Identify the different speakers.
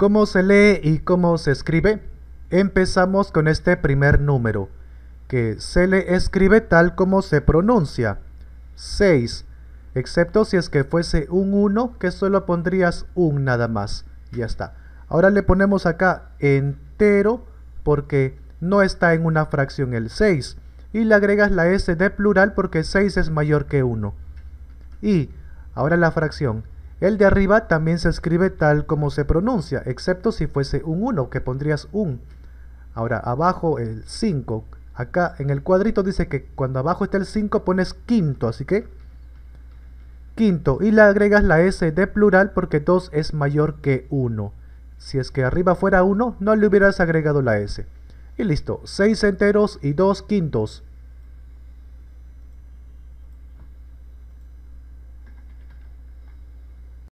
Speaker 1: ¿Cómo se lee y cómo se escribe? Empezamos con este primer número, que se le escribe tal como se pronuncia. 6. Excepto si es que fuese un 1, que solo pondrías un nada más. Ya está. Ahora le ponemos acá entero, porque no está en una fracción el 6. Y le agregas la S de plural porque 6 es mayor que 1. Y ahora la fracción el de arriba también se escribe tal como se pronuncia, excepto si fuese un 1, que pondrías un. Ahora, abajo el 5. Acá en el cuadrito dice que cuando abajo está el 5 pones quinto, así que... Quinto, y le agregas la S de plural porque 2 es mayor que 1. Si es que arriba fuera 1, no le hubieras agregado la S. Y listo, 6 enteros y 2 quintos.